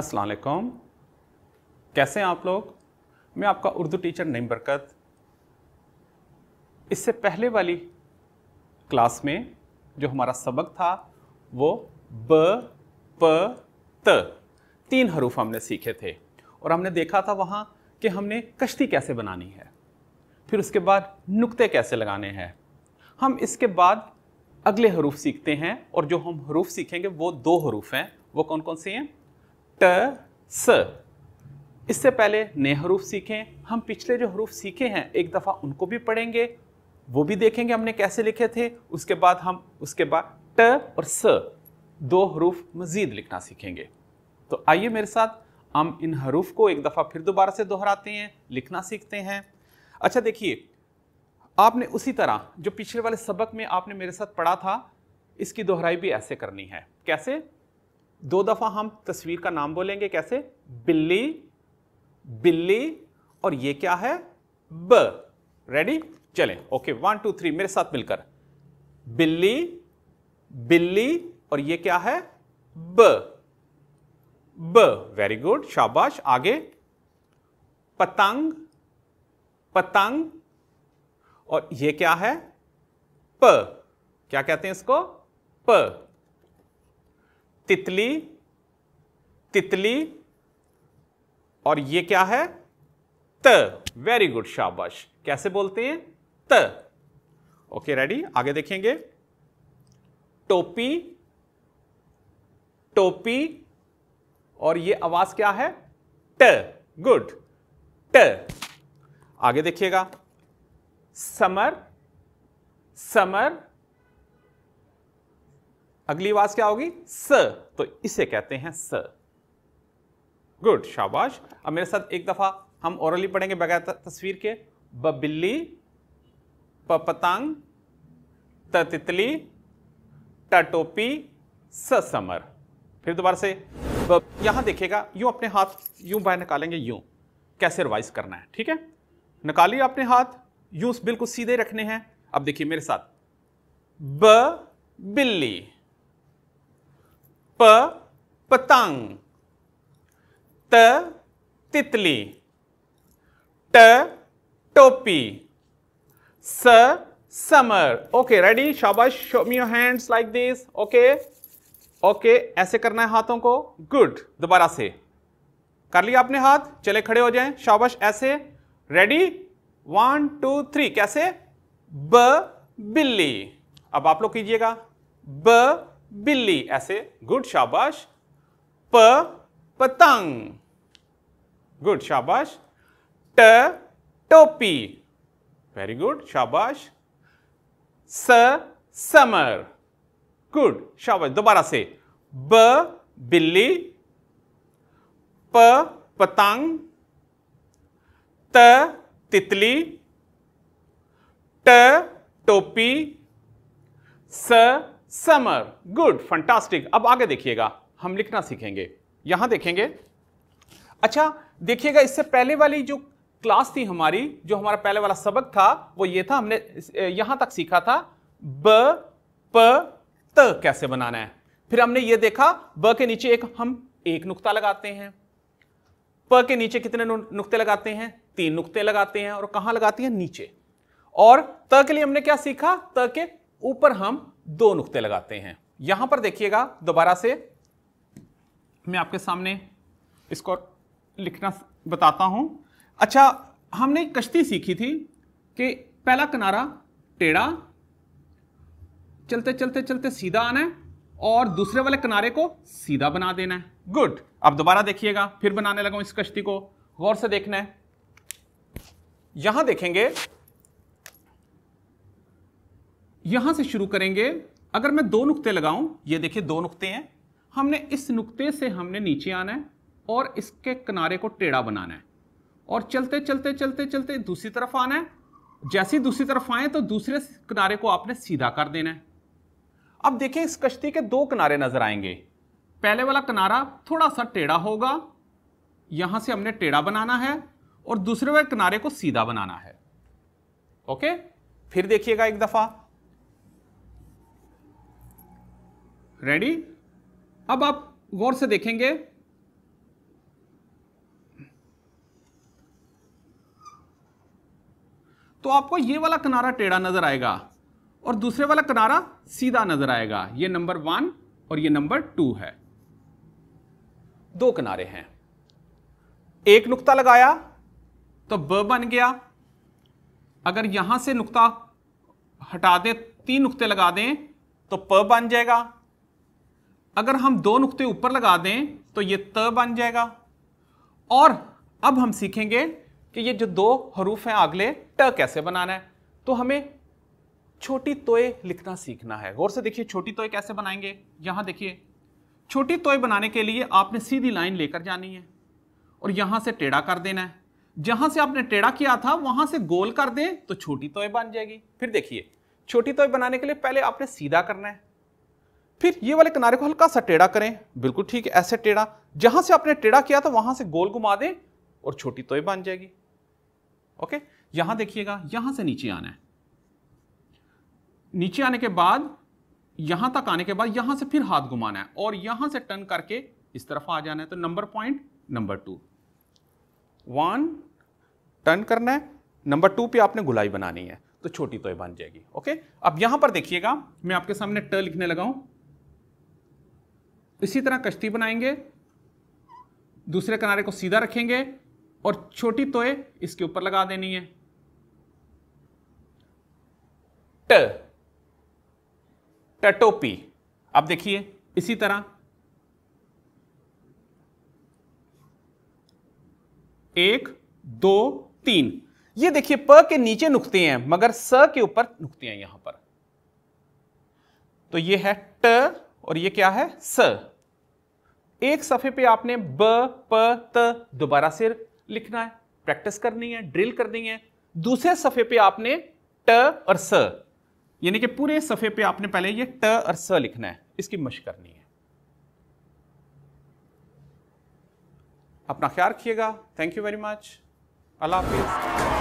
अस्सलाम वालेकुम कैसे हैं आप लोग मैं आपका उर्दू टीचर नईम बरकत इससे पहले वाली क्लास में जो हमारा सबक था वो ब प त तीन हरूफ हमने सीखे थे और हमने देखा था वहाँ कि हमने कश्ती कैसे बनानी है फिर उसके बाद नुक्ते कैसे लगाने हैं हम इसके बाद अगले हरूफ सीखते हैं और जो हम हरूफ सीखेंगे वो दो हरूफ हैं वो कौन कौन से हैं ट स इससे पहले नए हरूफ सीखें हम पिछले जो हरूफ सीखे हैं एक दफ़ा उनको भी पढ़ेंगे वो भी देखेंगे हमने कैसे लिखे थे उसके बाद हम उसके बाद ट और स दो हरूफ मज़ीद लिखना सीखेंगे तो आइए मेरे साथ हम इन हरूफ को एक दफ़ा फिर दोबारा से दोहराते हैं लिखना सीखते हैं अच्छा देखिए आपने उसी तरह जो पिछले वाले सबक में आपने मेरे साथ पढ़ा था इसकी दोहराई भी ऐसे करनी है कैसे दो दफ़ा हम तस्वीर का नाम बोलेंगे कैसे बिल्ली बिल्ली और ये क्या है ब रेडी चलें ओके वन टू थ्री मेरे साथ मिलकर बिल्ली बिल्ली और ये क्या है ब ब वेरी गुड शाबाश आगे पतंग पतंग और ये क्या है प क्या कहते हैं इसको प तितली तितली और ये क्या है त वेरी गुड शाबाश कैसे बोलते हैं त ओके रेडी आगे देखेंगे टोपी टोपी और ये आवाज क्या है ट गुड ट आगे देखिएगा समर समर अगली आवाज क्या होगी स तो इसे कहते हैं स गुड शाबाश अब मेरे साथ एक दफा हम ओरली पढ़ेंगे बगैर तस्वीर के ब बिल्ली पपतंग तितली टोपी स समर फिर दोबारा से यहां देखिएगा यूं अपने हाथ यूं बाहर निकालेंगे यूं कैसे रिवाइज करना है ठीक है निकालिए अपने हाथ यूं बिल्कुल सीधे रखने हैं अब देखिए मेरे साथ ब बिल्ली प पतंग त तितली ट टोपी स समर ओके रेडी शाबाश show me your hands like this okay okay ऐसे करना है हाथों को गुड दोबारा से कर लिया आपने हाथ चले खड़े हो जाएं शाबाश ऐसे रेडी वन टू थ्री कैसे ब बिल्ली अब आप लोग कीजिएगा ब बिल्ली ऐसे गुड शाबाश प पतंग गुड शाबाश ट टोपी वेरी गुड शाबाश स समर गुड शाबाश दोबारा से ब बिल्ली प पतंग त तितली ट टोपी स समर गुड फंटास्टिक अब आगे देखिएगा हम लिखना सीखेंगे यहां देखेंगे अच्छा देखिएगा इससे पहले वाली जो क्लास थी हमारी जो हमारा पहले वाला सबक था वो ये था हमने यहां तक सीखा था ब प त कैसे बनाना है फिर हमने ये देखा ब के नीचे एक हम एक नुक्ता लगाते हैं प के नीचे कितने नुक्ते लगाते हैं तीन नुक्ते लगाते हैं और कहां लगाते हैं नीचे और त के लिए हमने क्या सीखा त के ऊपर हम दो नुक्ते लगाते हैं यहां पर देखिएगा दोबारा से मैं आपके सामने इसको लिखना बताता हूं अच्छा हमने कश्ती सीखी थी कि पहला किनारा टेढ़ा चलते चलते चलते सीधा आना है और दूसरे वाले किनारे को सीधा बना देना है गुड अब दोबारा देखिएगा फिर बनाने लगा इस कश्ती को गौर से देखना है यहां देखेंगे यहां से शुरू करेंगे अगर मैं दो नुक्ते लगाऊं ये देखिए दो नुक्ते हैं हमने इस नुक्ते से हमने नीचे आना है और इसके किनारे को टेढ़ा बनाना है और चलते चलते चलते चलते दूसरी तरफ आना है जैसी दूसरी तरफ आए तो दूसरे किनारे को आपने सीधा कर देना है अब देखिए इस कश्ती के दो किनारे नजर आएंगे पहले वाला किनारा थोड़ा सा टेढ़ा होगा यहां से हमने टेढ़ा बनाना है और दूसरे वाले किनारे को सीधा बनाना है ओके फिर देखिएगा एक दफा रेडी अब आप गौर से देखेंगे तो आपको ये वाला किनारा टेढ़ा नजर आएगा और दूसरे वाला किनारा सीधा नजर आएगा ये नंबर वन और ये नंबर टू है दो किनारे हैं एक नुक्ता लगाया तो ब बन गया अगर यहां से नुक्ता हटा दें तीन नुक्ते लगा दें तो प बन जाएगा अगर हम दो नुक्ते ऊपर लगा दें तो ये त बन जाएगा और अब हम सीखेंगे कि ये जो दो हरूफ हैं अगले ट कैसे बनाना है तो हमें छोटी तोए लिखना सीखना है गौर से देखिए छोटी तोए कैसे बनाएंगे यहाँ देखिए छोटी तोए बनाने के लिए आपने सीधी लाइन लेकर जानी है और यहाँ से टेढ़ा कर देना है जहाँ से आपने टेढ़ा किया था वहाँ से गोल कर दें तो छोटी तोए बन जाएगी फिर देखिए छोटी तोय बनाने के लिए पहले आपने सीधा करना है फिर ये वाले किनारे को हल्का सा टेढ़ा करें बिल्कुल ठीक है ऐसे टेढ़ा जहां से आपने टेढ़ा किया था वहां से गोल घुमा दें और छोटी तोय बन जाएगी ओके यहां देखिएगा यहां से नीचे आना है नीचे आने के बाद यहां तक आने के बाद यहां से फिर हाथ घुमाना है और यहां से टर्न करके इस तरफ आ जाना है तो number point number two one turn करना है नंबर टू पे आपने गुलाई बनानी है तो छोटी तोय बन जाएगी ओके अब यहां पर देखिएगा मैं आपके सामने ट लिखने लगाऊं इसी तरह कश्ती बनाएंगे दूसरे किनारे को सीधा रखेंगे और छोटी तोए इसके ऊपर लगा देनी है ट टटोपी अब देखिए इसी तरह एक दो तीन ये देखिए प के नीचे नुकते हैं मगर स के ऊपर नुकते हैं यहां पर तो ये है ट और ये क्या है स एक सफ़े पे आपने ब प त दोबारा से लिखना है प्रैक्टिस करनी है ड्रिल करनी है दूसरे सफ़े पे आपने ट और स यानी कि पूरे सफ़े पे आपने पहले ये ट और स लिखना है इसकी मश करनी है अपना ख्याल रखिएगा थैंक यू वेरी मच अल्लाह हाफिज़